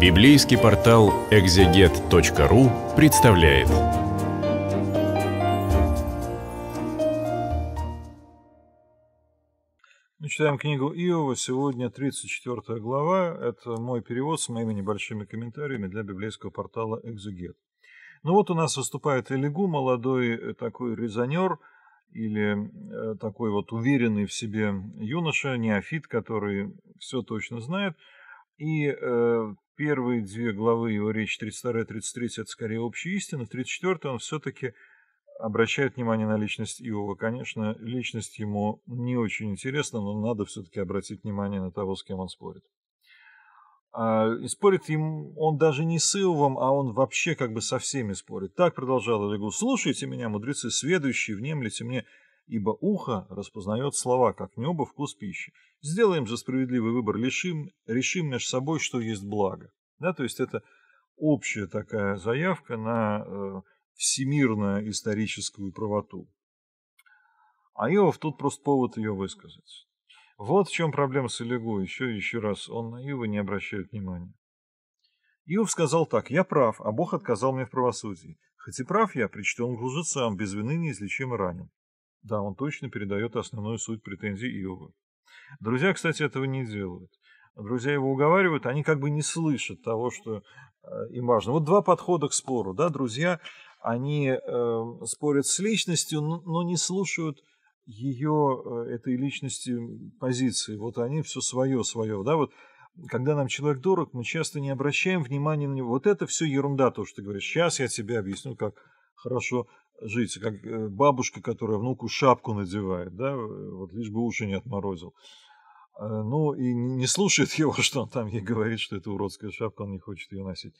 Библейский портал экзегет.ру представляет. Мы читаем книгу Иова, сегодня 34 глава. Это мой перевод с моими небольшими комментариями для библейского портала «Экзегет». Ну вот у нас выступает Элигу, молодой э, такой резонер или э, такой вот уверенный в себе юноша, неофит, который все точно знает – и э, первые две главы его речи, 32 и 33, это скорее общая истина. В 34 он все-таки обращает внимание на личность Иова. Конечно, личность ему не очень интересна, но надо все-таки обратить внимание на того, с кем он спорит. А, и спорит им он даже не с Иовом, а он вообще как бы со всеми спорит. Так продолжал Олегу. «Слушайте меня, мудрецы, сведущие, внемлите мне, ибо ухо распознает слова, как небо вкус пищи. Сделаем же справедливый выбор, лишим, решим между собой, что есть благо. Да, то есть это общая такая заявка на э, всемирную историческую правоту. А Иов тут просто повод ее высказать. Вот в чем проблема с Илигу. Еще еще раз, он на Иова не обращает внимания. Иов сказал так, «Я прав, а Бог отказал мне в правосудии. Хоть и прав я, причтен к лжецам, без вины неизлечимо ранен. Да, он точно передает основную суть претензий Иова. Друзья, кстати, этого не делают. Друзья его уговаривают, они как бы не слышат того, что э, им важно. Вот два подхода к спору. Да, друзья, они э, спорят с личностью, но не слушают ее, э, этой личности, позиции. Вот они все свое, свое. Да, вот когда нам человек дорог, мы часто не обращаем внимания на него. Вот это все ерунда, то, что ты говоришь. Сейчас я тебе объясню, как хорошо жить, как э, бабушка, которая внуку шапку надевает, да, вот лишь бы уши не отморозил. Э, ну, и не слушает его, что он там ей говорит, что это уродская шапка, он не хочет ее носить.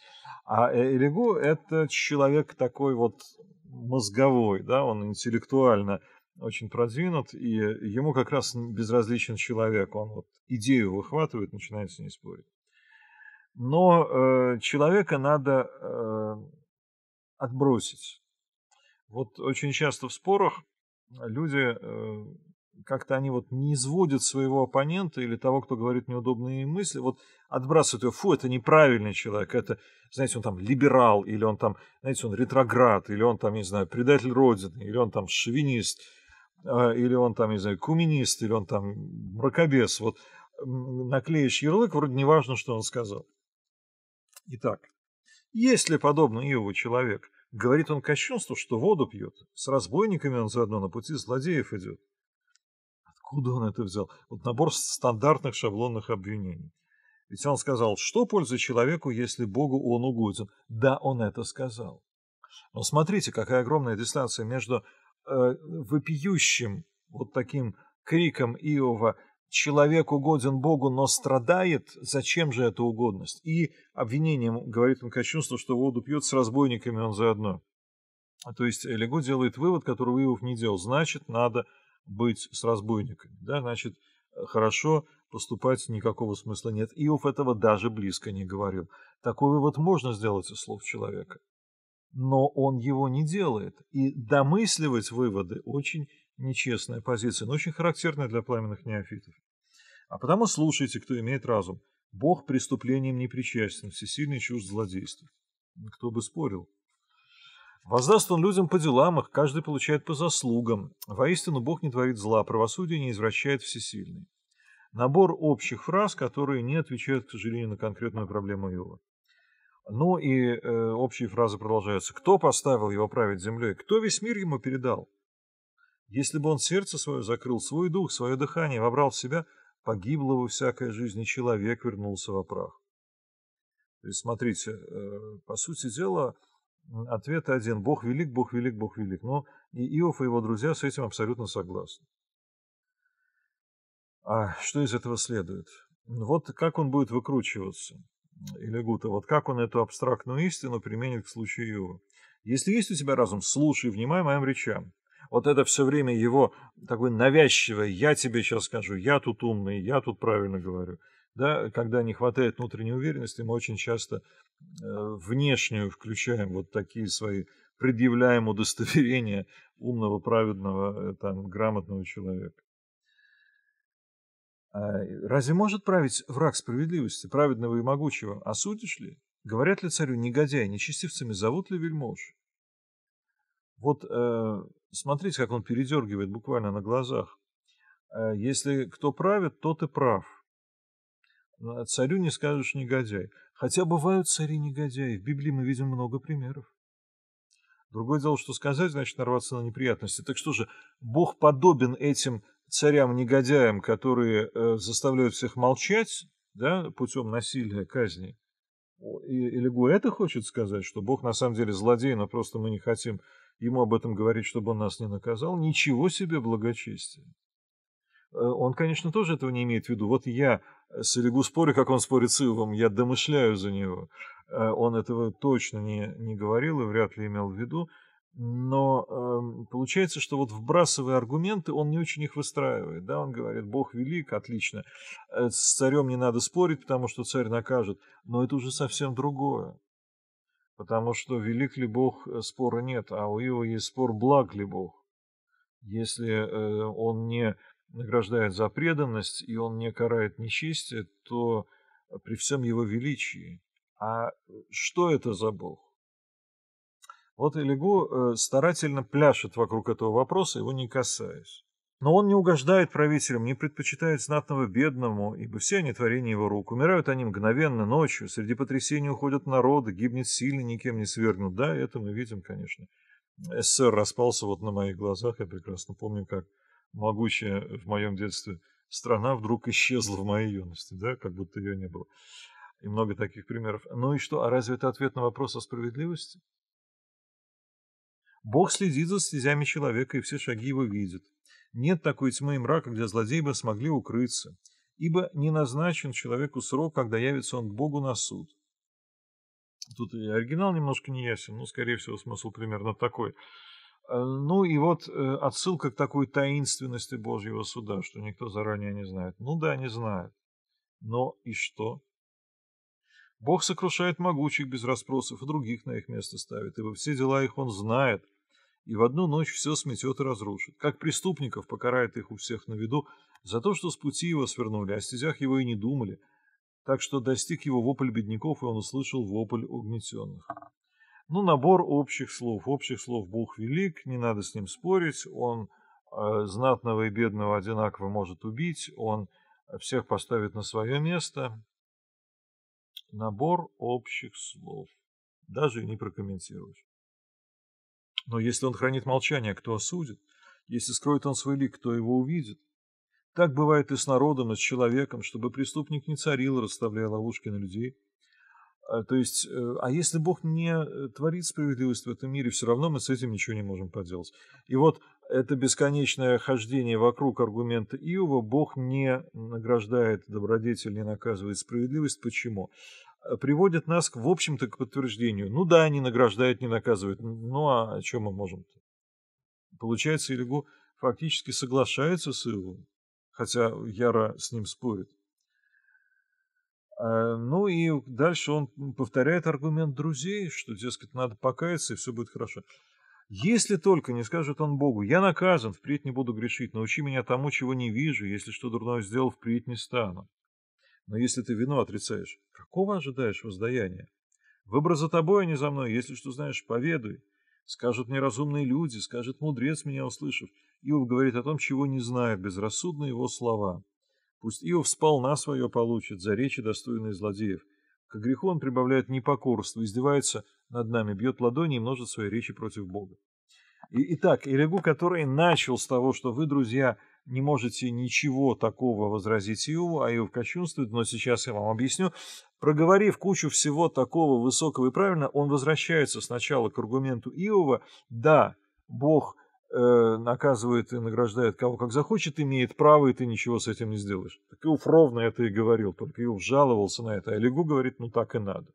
А э, Элигу – это человек такой вот мозговой, да, он интеллектуально очень продвинут, и ему как раз безразличен человек, он вот идею выхватывает, начинает с ней спорить. Но э, человека надо э, отбросить вот очень часто в спорах э, люди э, как-то они вот не изводят своего оппонента или того, кто говорит неудобные мысли, вот отбрасывают его, фу, это неправильный человек, это, знаете, он там либерал, или он там, знаете, он ретроград, или он там, не знаю, предатель Родины, или он там шовинист, э, или он там, не знаю, куминист, или он там мракобес. Вот наклеишь ярлык, вроде неважно, что он сказал. Итак, если подобный его человек – Говорит он кощунство, что воду пьет. С разбойниками он заодно на пути злодеев идет. Откуда он это взял? Вот набор стандартных шаблонных обвинений. Ведь он сказал, что пользы человеку, если Богу он угоден. Да, он это сказал. Но смотрите, какая огромная дистанция между э, вопиющим вот таким криком Иова – человек угоден Богу, но страдает, зачем же эта угодность? И обвинением говорит он кощунство, что воду пьет с разбойниками он заодно. А то есть Лего делает вывод, который Иов не делал. Значит, надо быть с разбойниками. Да? Значит, хорошо поступать никакого смысла нет. Иов этого даже близко не говорил. Такой вывод можно сделать из слов человека. Но он его не делает. И домысливать выводы очень нечестная позиция, но очень характерная для пламенных неофитов. А потому слушайте, кто имеет разум. Бог преступлением не причастен, всесильный чужд злодейства. Кто бы спорил. Воздаст он людям по делам их, каждый получает по заслугам. Воистину Бог не творит зла, правосудие не извращает всесильный. Набор общих фраз, которые не отвечают, к сожалению, на конкретную проблему Иова. Ну и э, общие фразы продолжаются. Кто поставил его править землей? Кто весь мир ему передал? Если бы он сердце свое закрыл, свой дух, свое дыхание вобрал в себя, погибло бы всякая жизнь, и человек вернулся в прах. То есть, смотрите, э, по сути дела, ответ один. Бог велик, Бог велик, Бог велик. Но и Иов, и его друзья с этим абсолютно согласны. А что из этого следует? Вот как он будет выкручиваться, или Гута? вот как он эту абстрактную истину применит к случаю Иова. Если есть у тебя разум, слушай, внимай моим речам. Вот это все время его такое навязчивое «я тебе сейчас скажу», «я тут умный», «я тут правильно говорю». Да, когда не хватает внутренней уверенности, мы очень часто э, внешнюю включаем вот такие свои предъявляем удостоверения умного, праведного, э, там, грамотного человека. А разве может править враг справедливости, праведного и могучего? А судишь ли? Говорят ли царю негодяй, нечестивцами зовут ли вельмож? Вот э, Смотрите, как он передергивает буквально на глазах. Э, если кто правит, тот и прав. Э, царю не скажешь негодяй. Хотя бывают цари-негодяи. В Библии мы видим много примеров. Другое дело, что сказать, значит нарваться на неприятности. Так что же, Бог подобен этим царям-негодяям, которые э, заставляют всех молчать да, путем насилия, казни? Или Гуэта хочет сказать, что Бог на самом деле злодей, но просто мы не хотим ему об этом говорить, чтобы он нас не наказал. Ничего себе благочестие! Э, он, конечно, тоже этого не имеет в виду. Вот я с Илигу спорю, как он спорит с Илвом, я домышляю за него. Э, он этого точно не, не говорил и вряд ли имел в виду. Но э, получается, что вот вбрасывая аргументы, он не очень их выстраивает. Да, он говорит, Бог велик, отлично, э, с царем не надо спорить, потому что царь накажет. Но это уже совсем другое потому что велик ли Бог, э, спора нет, а у Иова есть спор, благ ли Бог. Если э, он не награждает за преданность и он не карает нечестие, то при всем его величии. А что это за Бог? Вот Элигу э, старательно пляшет вокруг этого вопроса, его не касаясь. Но он не угождает правителям, не предпочитает знатного бедному, ибо все они творения его рук. Умирают они мгновенно, ночью, среди потрясений уходят народы, гибнет сильный, никем не свергнут. Да, это мы видим, конечно. СССР распался вот на моих глазах, я прекрасно помню, как могучая в моем детстве страна вдруг исчезла в моей юности, да, как будто ее не было. И много таких примеров. Ну и что, а разве это ответ на вопрос о справедливости? Бог следит за стезями человека, и все шаги его видит. Нет такой тьмы и мрака, где злодеи бы смогли укрыться, ибо не назначен человеку срок, когда явится он к Богу на суд. Тут и оригинал немножко не ясен, но, скорее всего, смысл примерно такой. А, ну и вот э, отсылка к такой таинственности Божьего суда, что никто заранее не знает. Ну да, не знает. Но и что? Бог сокрушает могучих без расспросов и других на их место ставит, ибо все дела их он знает – и в одну ночь все сметет и разрушит. Как преступников покарает их у всех на виду за то, что с пути его свернули, о стезях его и не думали. Так что достиг его вопль бедняков, и он услышал вопль угнетенных. Ну, набор общих слов. Общих слов Бог велик, не надо с ним спорить. Он э, знатного и бедного одинаково может убить. Он всех поставит на свое место. Набор общих слов. Даже и не прокомментируешь. Но если он хранит молчание, кто осудит? Если скроет он свой лик, кто его увидит? Так бывает и с народом, и с человеком, чтобы преступник не царил, расставляя ловушки на людей. А, то есть, э, а если Бог не э, творит справедливость в этом мире, все равно мы с этим ничего не можем поделать. И вот это бесконечное хождение вокруг аргумента Иова, Бог не награждает добродетель, не наказывает справедливость. Почему? Э, приводит нас, в общем-то, к подтверждению. Ну да, не награждают, не наказывают. Ну а о чем мы можем -то? Получается, Ильгу фактически соглашается с Иовом, хотя Яра с ним спорит. Э, ну и дальше он повторяет аргумент друзей, что, дескать, надо покаяться, и все будет хорошо. Если только не скажет он Богу, я наказан, впредь не буду грешить, научи меня тому, чего не вижу, если что дурное сделал, впредь не стану. Но если ты вину отрицаешь, какого ожидаешь воздаяния? Выбор за тобой, а не за мной. Если что знаешь, поведуй. Скажут неразумные люди, скажет мудрец, меня услышав. Иов говорит о том, чего не знает, безрассудны его слова. Пусть Иов сполна свое получит за речи, достойные злодеев. К греху он прибавляет непокорство, издевается над нами, бьет ладони и множит свои речи против Бога. Итак, Иригу, который начал с того, что вы, друзья, не можете ничего такого возразить Иову, а Иов кощунствует, но сейчас я вам объясню. Проговорив кучу всего такого высокого и правильно, он возвращается сначала к аргументу Иова. Да, Бог э, наказывает и награждает кого как захочет, имеет право, и ты ничего с этим не сделаешь. Так Иов ровно это и говорил, только Иов жаловался на это. А Элигу говорит, ну так и надо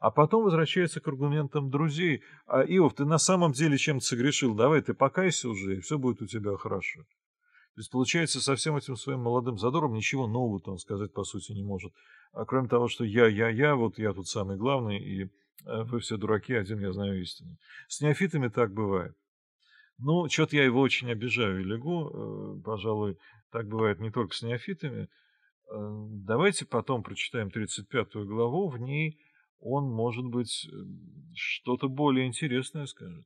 а потом возвращается к аргументам друзей. А, Иов, ты на самом деле чем-то согрешил, давай ты покайся уже, и все будет у тебя хорошо. То есть, получается, со всем этим своим молодым задором ничего нового-то он сказать, по сути, не может. А кроме того, что я, я, я, вот я тут самый главный, и э, вы все дураки, один я знаю истину. С неофитами так бывает. Ну, что-то я его очень обижаю и лягу. Э, пожалуй, так бывает не только с неофитами. Э, давайте потом прочитаем 35 главу. В ней он, может быть, эм, что-то более интересное скажет.